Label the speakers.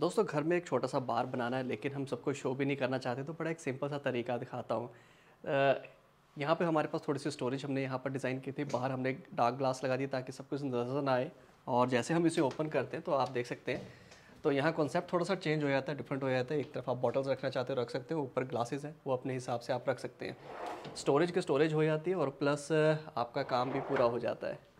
Speaker 1: दोस्तों घर में एक छोटा सा बार बनाना है लेकिन हम सबको शो भी नहीं करना चाहते तो बड़ा एक सिंपल सा तरीका दिखाता हूँ यहाँ पे हमारे पास थोड़ी सी स्टोरेज हमने यहाँ पर डिज़ाइन की थी बाहर हमने एक डार्क ग्लास लगा दी ताकि सब कुछ नजर ना आए और जैसे हम इसे ओपन करते हैं तो आप देख सकते हैं तो यहाँ कॉन्सेप्ट थोड़ा सा चेंज हो जाता है डिफरेंट हो जाता है एक तरफ आप बॉटल्स रखना चाहते हो रख सकते हो ऊपर ग्लासेस हैं वो अपने हिसाब से आप रख सकते हैं स्टोरेज की स्टोरेज हो जाती है और प्लस आपका काम भी पूरा हो जाता है